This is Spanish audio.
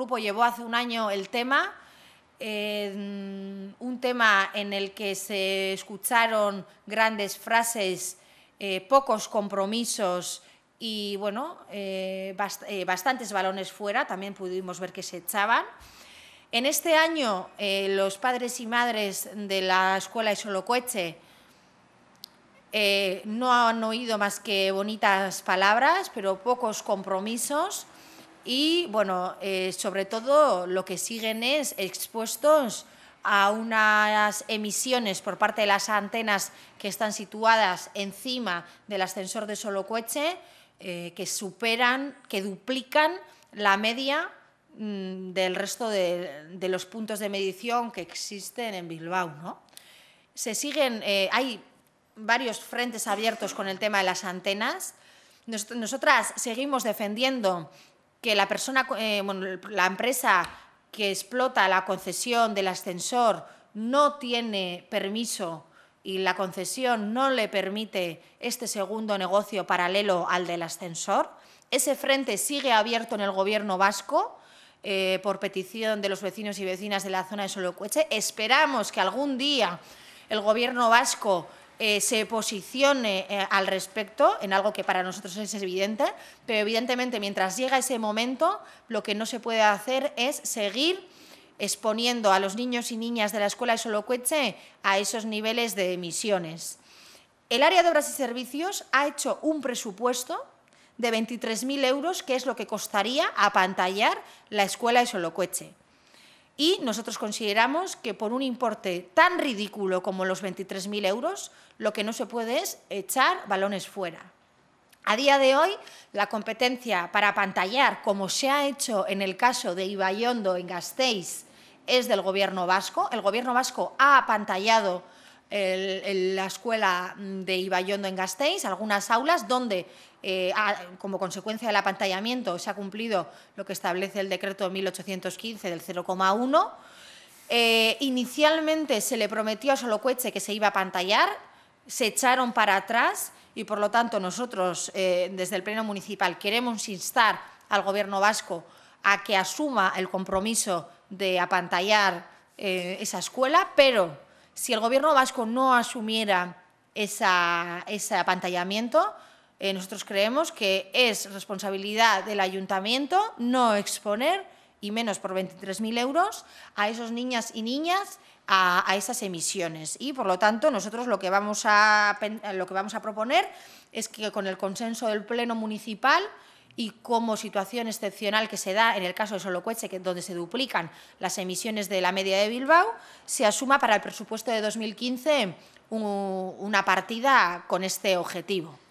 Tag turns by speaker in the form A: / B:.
A: grupo llevó hace un año el tema, un tema en el que se escucharon grandes frases, eh, pocos compromisos y bueno, eh, eh, bastantes balones fuera, también pudimos ver que se echaban. En este año, los padres y madres de la escuela de no han oído más que bonitas palabras, pero pocos compromisos y bueno, eh, sobre todo lo que siguen es expuestos a unas emisiones por parte de las antenas que están situadas encima del ascensor de Solocoeche eh, que superan, que duplican la media mm, del resto de, los puntos de medición que existen en Bilbao. ¿no? Se siguen, eh, hay varios frentes abiertos con el tema de las antenas. nosotras seguimos defendiendo que la persona, eh, la empresa que explota la concesión del ascensor no tiene permiso y la concesión no le permite este segundo negocio paralelo al del ascensor. Ese frente sigue abierto en el Gobierno vasco eh, por petición de los vecinos y vecinas de la zona de Solocueche. Esperamos que algún día el Gobierno vasco eh, se posicione eh, al respecto, en algo que para nosotros es evidente, pero evidentemente mientras llega ese momento, lo que no se puede hacer es seguir exponiendo a los niños y niñas de la escuela de Solocueche a esos niveles de emisiones. El área de obras y servicios ha hecho un presupuesto de 23.000 euros, que es lo que costaría apantallar la escuela de Solocueche y nosotros consideramos que por un importe tan ridículo como los 23.000 euros, lo que no se puede es echar balones fuera. A día de hoy, la competencia para pantallar, como se ha hecho en el caso de Ibayondo en Gasteiz, es del Gobierno vasco. El Gobierno vasco ha apantallado la escuela de Ibayondo en Gasteiz, algunas aulas donde, eh, como consecuencia del apantallamiento, se ha cumplido lo que establece el decreto 1815 del 0,1. Eh, inicialmente se le prometió a Solocueche que se iba a pantallar, se echaron para atrás y, por lo tanto, nosotros, eh, desde el Pleno Municipal, queremos instar al Gobierno vasco a que asuma el compromiso de apantallar esa escuela, pero si el gobierno vasco no asumiera ese apantallamiento, eh, nosotros creemos que es responsabilidad del ayuntamiento no exponer, y menos por 23.000 euros, a esos niñas y niñas a, esas emisiones. Y, por lo tanto, nosotros lo que, vamos a, lo que vamos a proponer es que con el consenso del Pleno Municipal y como situación excepcional que se da en el caso de Solocueche, que, donde se duplican las emisiones de la media de Bilbao, se asuma para el presupuesto de 2015 una partida con este objetivo.